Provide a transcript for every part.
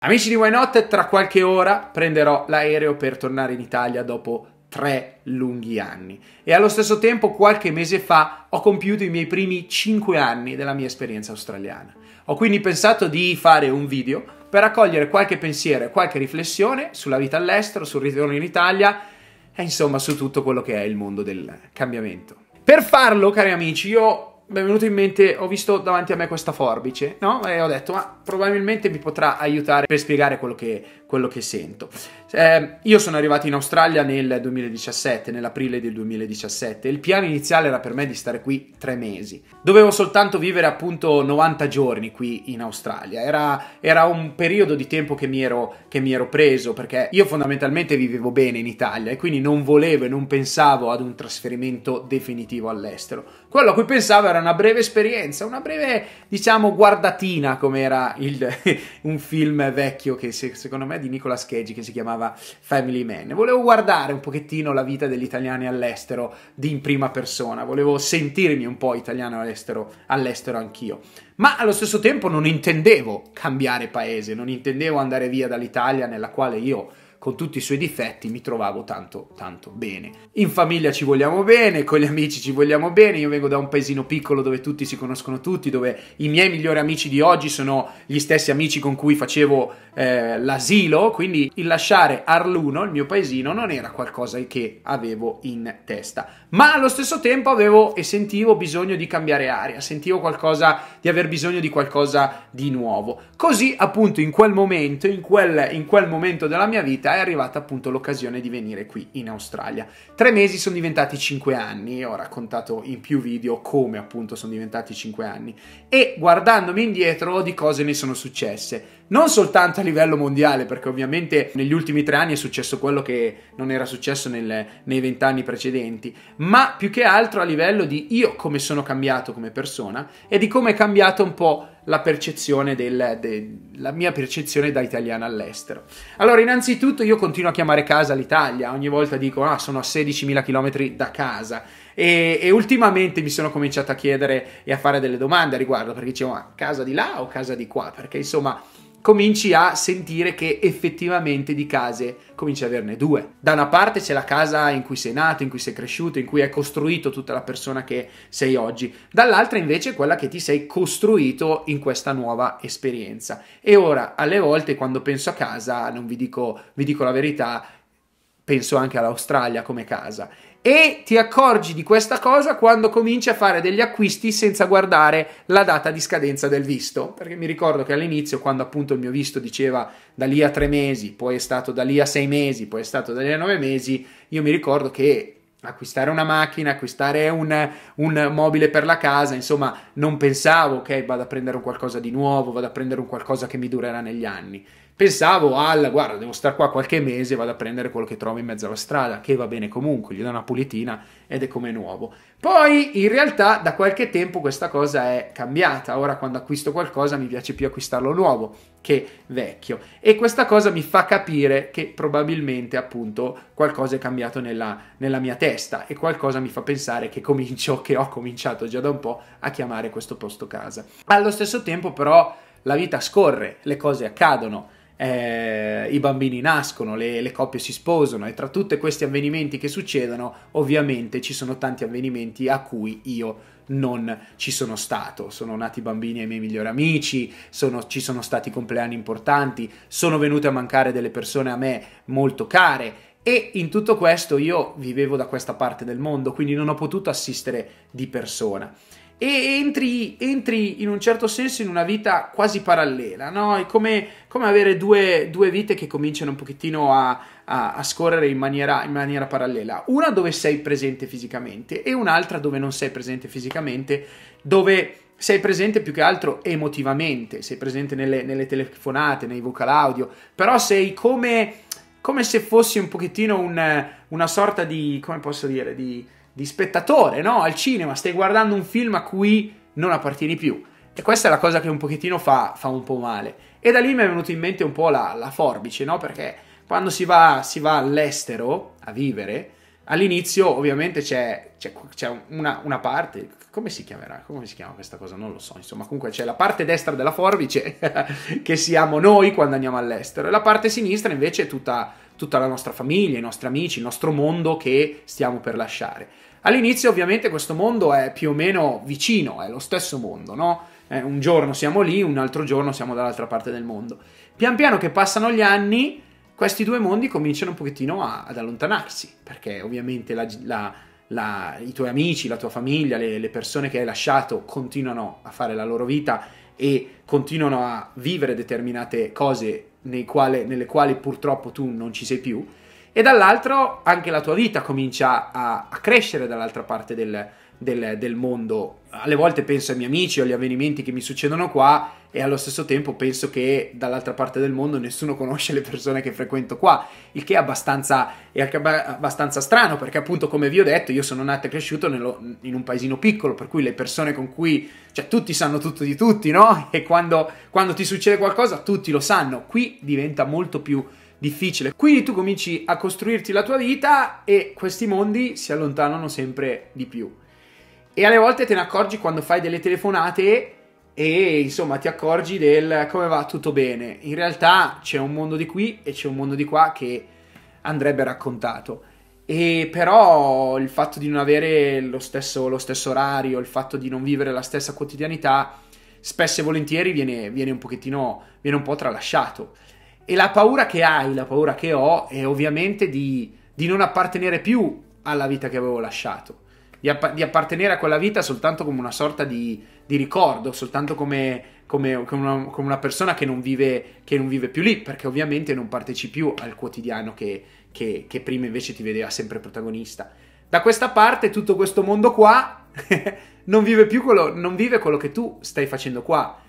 Amici di Why Not, tra qualche ora prenderò l'aereo per tornare in Italia dopo tre lunghi anni e allo stesso tempo qualche mese fa ho compiuto i miei primi cinque anni della mia esperienza australiana. Ho quindi pensato di fare un video per raccogliere qualche pensiero e qualche riflessione sulla vita all'estero, sul ritorno in Italia e insomma su tutto quello che è il mondo del cambiamento. Per farlo, cari amici, io mi è venuto in mente, ho visto davanti a me questa forbice, no? E ho detto, ma probabilmente mi potrà aiutare per spiegare quello che, quello che sento. Eh, io sono arrivato in Australia nel 2017, nell'aprile del 2017. Il piano iniziale era per me di stare qui tre mesi. Dovevo soltanto vivere appunto 90 giorni qui in Australia. Era, era un periodo di tempo che mi, ero, che mi ero preso perché io fondamentalmente vivevo bene in Italia e quindi non volevo e non pensavo ad un trasferimento definitivo all'estero. Quello a cui pensavo era una breve esperienza, una breve, diciamo, guardatina come era il, un film vecchio che secondo me me, di Nicolas Cage che si chiamava Family Man. Volevo guardare un pochettino la vita degli italiani all'estero di in prima persona, volevo sentirmi un po' italiano all'estero, all'estero anch'io. Ma allo stesso tempo non intendevo cambiare paese, non intendevo andare via dall'Italia nella quale io con tutti i suoi difetti mi trovavo tanto tanto bene. In famiglia ci vogliamo bene, con gli amici ci vogliamo bene, io vengo da un paesino piccolo dove tutti si conoscono tutti, dove i miei migliori amici di oggi sono gli stessi amici con cui facevo eh, l'asilo, quindi il lasciare Arluno, il mio paesino, non era qualcosa che avevo in testa. Ma allo stesso tempo avevo e sentivo bisogno di cambiare aria, sentivo qualcosa, di aver bisogno di qualcosa di nuovo. Così appunto in quel momento, in quel, in quel momento della mia vita, è arrivata appunto l'occasione di venire qui in Australia. Tre mesi sono diventati cinque anni, ho raccontato in più video come appunto sono diventati cinque anni e guardandomi indietro di cose ne sono successe non soltanto a livello mondiale, perché ovviamente negli ultimi tre anni è successo quello che non era successo nel, nei vent'anni precedenti, ma più che altro a livello di io come sono cambiato come persona e di come è cambiato un po' la percezione del, de, la mia percezione da italiana all'estero. Allora, innanzitutto io continuo a chiamare casa l'Italia, ogni volta dico ah, sono a 16.000 km da casa. E, e, ultimamente mi sono cominciato a chiedere e a fare delle domande a riguardo perché dicevo ma ah, casa di là o casa di qua? Perché insomma cominci a sentire che effettivamente di case cominci ad averne due. Da una parte c'è la casa in cui sei nato, in cui sei cresciuto, in cui hai costruito tutta la persona che sei oggi, dall'altra invece quella che ti sei costruito in questa nuova esperienza. E ora, alle volte, quando penso a casa, non vi dico, vi dico la verità, penso anche all'Australia come casa e ti accorgi di questa cosa quando cominci a fare degli acquisti senza guardare la data di scadenza del visto. Perché mi ricordo che all'inizio, quando appunto il mio visto diceva da lì a tre mesi, poi è stato da lì a sei mesi, poi è stato da lì a nove mesi, io mi ricordo che acquistare una macchina, acquistare un, un, mobile per la casa, insomma non pensavo ok vado a prendere un qualcosa di nuovo, vado a prendere un qualcosa che mi durerà negli anni. Pensavo al, guarda, devo stare qua qualche mese, vado a prendere quello che trovo in mezzo alla strada, che va bene comunque, gli do una pulitina ed è come nuovo. Poi in realtà da qualche tempo questa cosa è cambiata, ora quando acquisto qualcosa mi piace più acquistarlo nuovo che vecchio e questa cosa mi fa capire che probabilmente appunto qualcosa è cambiato nella, nella mia testa e qualcosa mi fa pensare che comincio, che ho cominciato già da un po' a chiamare questo posto casa. Allo stesso tempo però la vita scorre, le cose accadono eh, i bambini nascono, le, le, coppie si sposano e tra tutti questi avvenimenti che succedono ovviamente ci sono tanti avvenimenti a cui io non ci sono stato. Sono nati bambini ai miei migliori amici, sono, ci sono stati compleanni importanti, sono venute a mancare delle persone a me molto care e in tutto questo io vivevo da questa parte del mondo, quindi non ho potuto assistere di persona e entri, entri, in un certo senso in una vita quasi parallela, no? È come, come avere due, due, vite che cominciano un pochettino a, a, a scorrere in maniera, in maniera, parallela. Una dove sei presente fisicamente e un'altra dove non sei presente fisicamente, dove sei presente più che altro emotivamente, sei presente nelle, nelle telefonate, nei vocal audio, però sei come, come se fossi un pochettino un, una sorta di, come posso dire, di di spettatore, no? Al cinema, stai guardando un film a cui non appartieni più. E questa è la cosa che un pochettino fa, fa un po' male. E da lì mi è venuta in mente un po' la, la forbice, no? Perché quando si va, si va all'estero a vivere, all'inizio ovviamente c'è, c'è, c'è una, una, parte, come si chiamerà? Come si chiama questa cosa? Non lo so, insomma, comunque c'è la parte destra della forbice che siamo noi quando andiamo all'estero e la parte sinistra invece è tutta, tutta la nostra famiglia, i nostri amici, il nostro mondo che stiamo per lasciare. All'inizio ovviamente questo mondo è più o meno vicino, è lo stesso mondo, no? Eh, un giorno siamo lì, un altro giorno siamo dall'altra parte del mondo. Pian piano che passano gli anni, questi due mondi cominciano un pochettino a, ad allontanarsi, perché ovviamente la, la, la, i tuoi amici, la tua famiglia, le, le persone che hai lasciato continuano a fare la loro vita e continuano a vivere determinate cose quale, nelle quali purtroppo tu non ci sei più e dall'altro anche la tua vita comincia a, a crescere dall'altra parte del, del, del, mondo. Alle volte penso ai miei amici o agli avvenimenti che mi succedono qua e allo stesso tempo penso che dall'altra parte del mondo nessuno conosce le persone che frequento qua, il che è abbastanza, è abbastanza strano perché appunto come vi ho detto io sono nato e cresciuto nello, in un paesino piccolo per cui le persone con cui, cioè tutti sanno tutto di tutti, no? E quando, quando ti succede qualcosa tutti lo sanno, qui diventa molto più difficile. Quindi tu cominci a costruirti la tua vita e questi mondi si allontanano sempre di più. E alle volte te ne accorgi quando fai delle telefonate e insomma ti accorgi del come va tutto bene. In realtà c'è un mondo di qui e c'è un mondo di qua che andrebbe raccontato. E però il fatto di non avere lo stesso, lo stesso orario, il fatto di non vivere la stessa quotidianità, spesso e volentieri viene, viene un pochettino, viene un po' tralasciato. E la paura che hai, la paura che ho, è ovviamente di, di non appartenere più alla vita che avevo lasciato, di, app- di appartenere a quella vita soltanto come una sorta di, di ricordo, soltanto come, come, come, una, come una, persona che non, vive, che non, vive, più lì, perché ovviamente non partecipi più al quotidiano che, che, che prima invece ti vedeva sempre protagonista. Da questa parte tutto questo mondo qua non vive più quello, non vive quello che tu stai facendo qua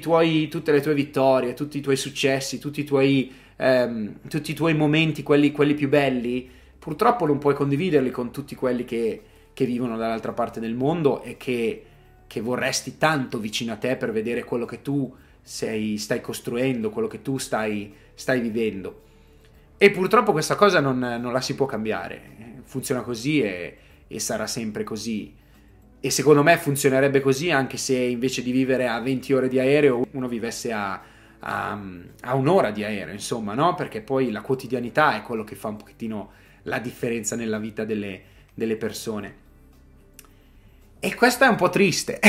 tuoi, tutte le tue vittorie, tutti i tuoi successi, tutti i tuoi, ehm, tutti i tuoi momenti, quelli, quelli, più belli, purtroppo non puoi condividerli con tutti quelli che, che vivono dall'altra parte del mondo e che, che, vorresti tanto vicino a te per vedere quello che tu sei, stai costruendo, quello che tu stai, stai vivendo. E purtroppo questa cosa non, non, la si può cambiare, funziona così e, e sarà sempre così. E secondo me funzionerebbe così anche se invece di vivere a 20 ore di aereo uno vivesse a, a, a un'ora di aereo, insomma, no? Perché poi la quotidianità è quello che fa un pochettino la differenza nella vita delle, delle persone. E questo è un po' triste.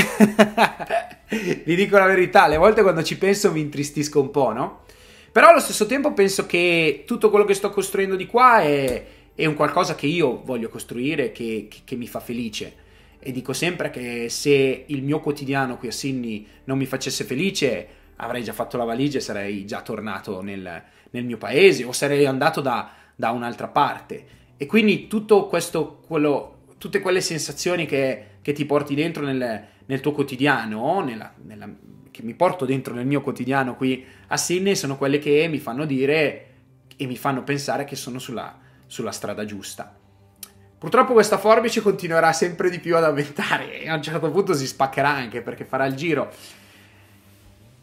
Vi dico la verità, le volte quando ci penso mi intristisco un po', no? Però allo stesso tempo penso che tutto quello che sto costruendo di qua è, è un qualcosa che io voglio costruire, che, che, che mi fa felice e dico sempre che se il mio quotidiano qui a Sydney non mi facesse felice, avrei già fatto la valigia e sarei già tornato nel, nel mio paese o sarei andato da, da un'altra parte. E quindi tutto questo, quello, tutte quelle sensazioni che, che ti porti dentro nel, nel tuo quotidiano, nella, nella, che mi porto dentro nel mio quotidiano qui a Sydney, sono quelle che mi fanno dire e mi fanno pensare che sono sulla, sulla strada giusta. Purtroppo questa forbice continuerà sempre di più ad aumentare e a un certo punto si spaccherà anche perché farà il giro.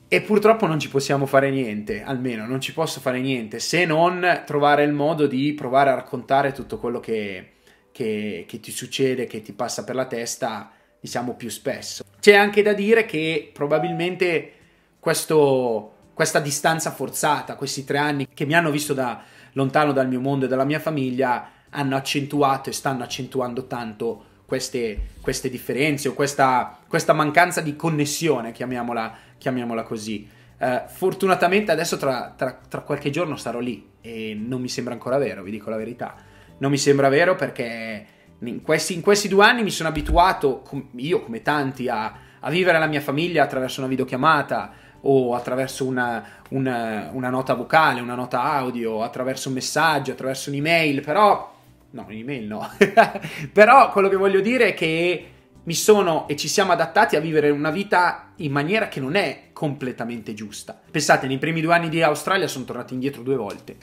E purtroppo non ci possiamo fare niente, almeno non ci posso fare niente, se non trovare il modo di provare a raccontare tutto quello che, che, che ti succede, che ti passa per la testa, diciamo più spesso. C'è anche da dire che probabilmente questo, questa distanza forzata, questi tre anni che mi hanno visto da lontano dal mio mondo e dalla mia famiglia, hanno accentuato e stanno accentuando tanto queste, queste differenze o questa, questa, mancanza di connessione, chiamiamola, chiamiamola così. Eh, fortunatamente adesso tra, tra, tra qualche giorno sarò lì e non mi sembra ancora vero, vi dico la verità. Non mi sembra vero perché in questi, in questi, due anni mi sono abituato, io come tanti, a, a, vivere la mia famiglia attraverso una videochiamata o attraverso una, una, una nota vocale, una nota audio, attraverso un messaggio, attraverso un'email, però No, email no. Però quello che voglio dire è che mi sono e ci siamo adattati a vivere una vita in maniera che non è completamente giusta. Pensate, nei primi due anni di Australia sono tornato indietro due volte.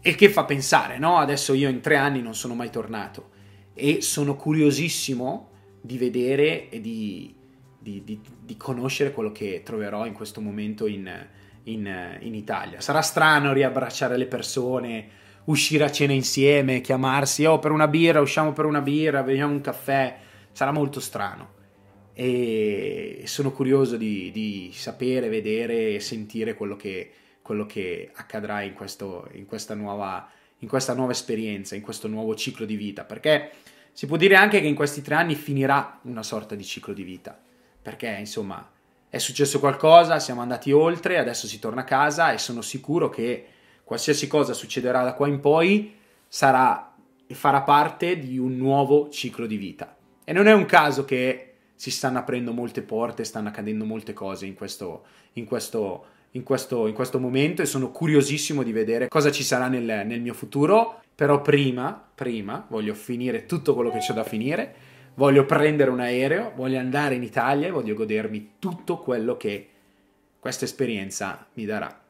E che fa pensare, no? Adesso io in tre anni non sono mai tornato. E sono curiosissimo di vedere e di, di, di, di conoscere quello che troverò in questo momento in, in, in Italia. Sarà strano riabbracciare le persone, uscire a cena insieme, chiamarsi, oh per una birra, usciamo per una birra, beviamo un caffè, sarà molto strano. E sono curioso di, di sapere, vedere e sentire quello che, quello che accadrà in, questo, in, questa nuova, in questa nuova esperienza, in questo nuovo ciclo di vita, perché si può dire anche che in questi tre anni finirà una sorta di ciclo di vita, perché insomma è successo qualcosa, siamo andati oltre, adesso si torna a casa e sono sicuro che qualsiasi cosa succederà da qua in poi sarà e farà parte di un nuovo ciclo di vita. E non è un caso che si stanno aprendo molte porte, stanno accadendo molte cose in questo, in questo, in questo, in questo momento e sono curiosissimo di vedere cosa ci sarà nel, nel mio futuro. Però prima, prima, voglio finire tutto quello che ho da finire, voglio prendere un aereo, voglio andare in Italia e voglio godermi tutto quello che questa esperienza mi darà.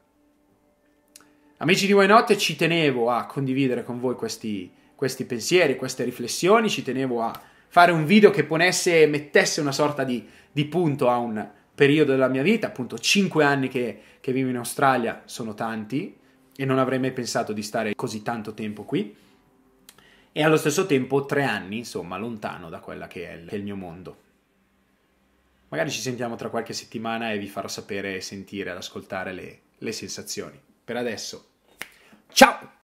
Amici di Why Not, ci tenevo a condividere con voi questi, questi pensieri, queste riflessioni, ci tenevo a fare un video che ponesse, e mettesse una sorta di, di punto a un periodo della mia vita, appunto 5 anni che, che vivo in Australia sono tanti e non avrei mai pensato di stare così tanto tempo qui e allo stesso tempo 3 anni, insomma, lontano da quella che è il, che è il mio mondo. Magari ci sentiamo tra qualche settimana e vi farò sapere sentire ad ascoltare le, le sensazioni. Per adesso, ciao!